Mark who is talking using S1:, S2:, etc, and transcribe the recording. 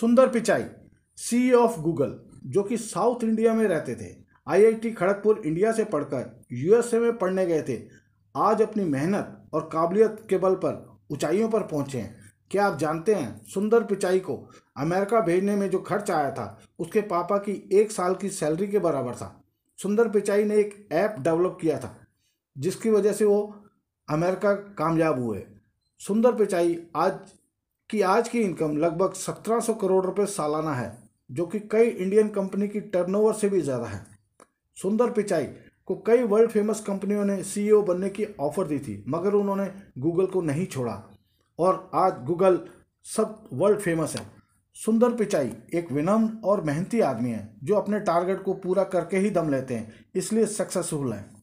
S1: सुंदर पिचाई सी of Google जो कि साउथ इंडिया में रहते थे आईआईटी खड़गपुर इंडिया से पढ़कर यूएसए में पढ़ने गए थे आज अपनी मेहनत और काबिलियत के बल पर ऊंचाइयों पर पहुंचे हैं क्या आप जानते हैं सुंदर पिचाई को अमेरिका भेजने में जो खर्च आया था उसके पापा की एक साल की सैलरी के बराबर था सुंदर पिचाई ने एक ऐप डेवलप किया था जिसकी वजह से वो अमेरिका कामयाब हुए सुंदर पिचाई आज कि आज की इनकम लगभग 1700 करोड़ रुपए सालाना है जो कि कई इंडियन कंपनी की टर्नओवर से भी ज़्यादा है सुंदर पिचाई को कई वर्ल्ड फेमस कंपनियों ने सीईओ e बनने की ऑफर दी थी मगर उन्होंने गूगल को नहीं छोड़ा और आज गूगल सब वर्ल्ड फेमस है सुंदर पिचाई एक विनम्र और मेहनती आदमी है जो अपने टारगेट को पूरा करके ही दम लेते हैं इसलिए सक्सेसफुल हैं